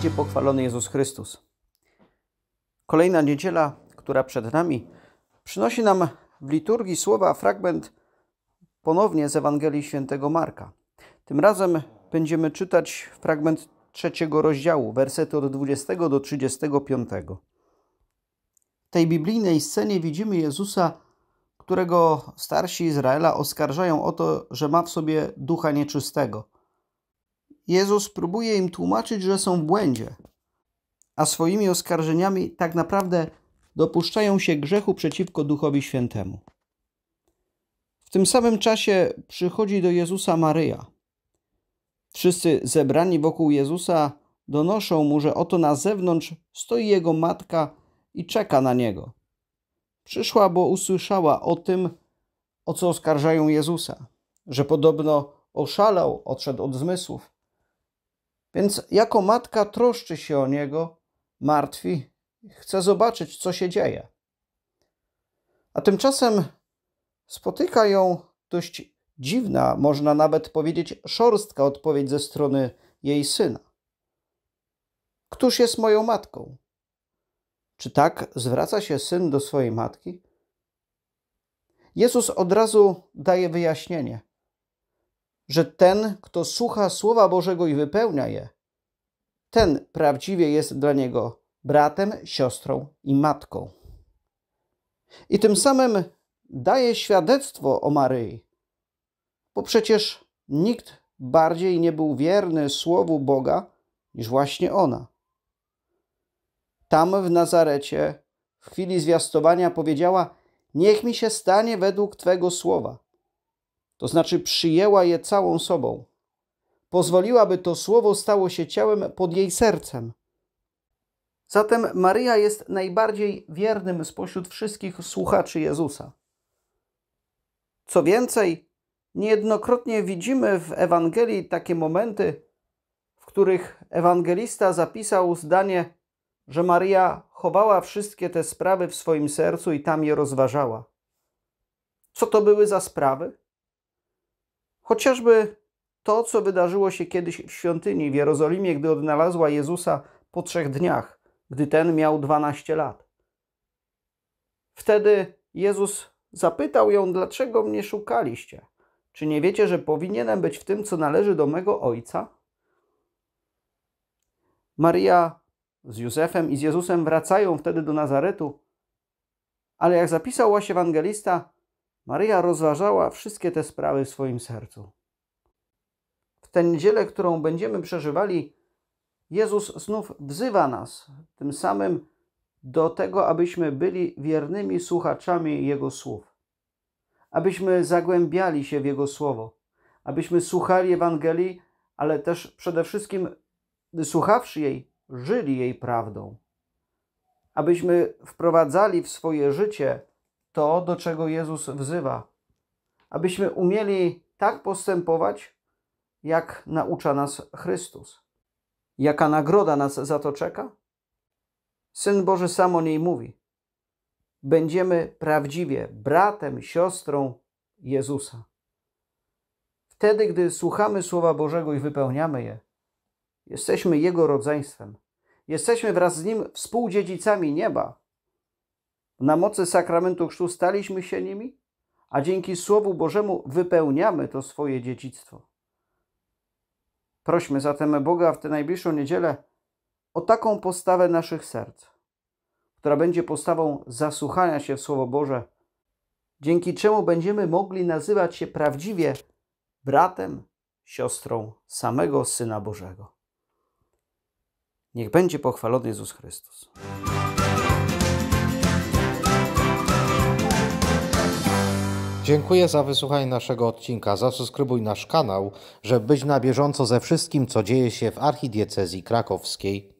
będzie pochwalony Jezus Chrystus. Kolejna niedziela, która przed nami, przynosi nam w liturgii słowa fragment ponownie z Ewangelii Świętego Marka. Tym razem będziemy czytać fragment trzeciego rozdziału, wersety od 20 do 35. W tej biblijnej scenie widzimy Jezusa, którego starsi Izraela oskarżają o to, że ma w sobie ducha nieczystego – Jezus próbuje im tłumaczyć, że są w błędzie, a swoimi oskarżeniami tak naprawdę dopuszczają się grzechu przeciwko Duchowi Świętemu. W tym samym czasie przychodzi do Jezusa Maryja. Wszyscy zebrani wokół Jezusa donoszą mu, że oto na zewnątrz stoi jego matka i czeka na niego. Przyszła, bo usłyszała o tym, o co oskarżają Jezusa, że podobno oszalał, odszedł od zmysłów, więc jako matka troszczy się o niego, martwi, chce zobaczyć, co się dzieje. A tymczasem spotyka ją dość dziwna, można nawet powiedzieć szorstka odpowiedź ze strony jej syna. Któż jest moją matką? Czy tak zwraca się syn do swojej matki? Jezus od razu daje wyjaśnienie że ten, kto słucha Słowa Bożego i wypełnia je, ten prawdziwie jest dla niego bratem, siostrą i matką. I tym samym daje świadectwo o Maryi, bo przecież nikt bardziej nie był wierny Słowu Boga niż właśnie ona. Tam w Nazarecie, w chwili zwiastowania, powiedziała: Niech mi się stanie według Twego słowa to znaczy przyjęła je całą sobą. Pozwoliła, by to słowo stało się ciałem pod jej sercem. Zatem Maryja jest najbardziej wiernym spośród wszystkich słuchaczy Jezusa. Co więcej, niejednokrotnie widzimy w Ewangelii takie momenty, w których ewangelista zapisał zdanie, że Maria chowała wszystkie te sprawy w swoim sercu i tam je rozważała. Co to były za sprawy? Chociażby to, co wydarzyło się kiedyś w świątyni w Jerozolimie, gdy odnalazła Jezusa po trzech dniach, gdy ten miał 12 lat. Wtedy Jezus zapytał ją, dlaczego mnie szukaliście? Czy nie wiecie, że powinienem być w tym, co należy do mego ojca? Maria z Józefem i z Jezusem wracają wtedy do Nazaretu, ale jak zapisał właśnie ewangelista, Maryja rozważała wszystkie te sprawy w swoim sercu. W tę niedzielę, którą będziemy przeżywali, Jezus znów wzywa nas tym samym do tego, abyśmy byli wiernymi słuchaczami Jego słów, abyśmy zagłębiali się w Jego słowo, abyśmy słuchali Ewangelii, ale też przede wszystkim, słuchawszy jej, żyli jej prawdą, abyśmy wprowadzali w swoje życie to, do czego Jezus wzywa, abyśmy umieli tak postępować, jak naucza nas Chrystus. Jaka nagroda nas za to czeka? Syn Boży sam o niej mówi. Będziemy prawdziwie bratem, siostrą Jezusa. Wtedy, gdy słuchamy Słowa Bożego i wypełniamy je, jesteśmy Jego rodzeństwem. Jesteśmy wraz z Nim współdziedzicami nieba. Na mocy sakramentu chrztu staliśmy się nimi, a dzięki Słowu Bożemu wypełniamy to swoje dziedzictwo. Prośmy zatem Boga w tę najbliższą niedzielę o taką postawę naszych serc, która będzie postawą zasłuchania się w Słowo Boże, dzięki czemu będziemy mogli nazywać się prawdziwie bratem, siostrą samego Syna Bożego. Niech będzie pochwalony Jezus Chrystus. Dziękuję za wysłuchanie naszego odcinka. Zasubskrybuj nasz kanał, żeby być na bieżąco ze wszystkim, co dzieje się w archidiecezji krakowskiej.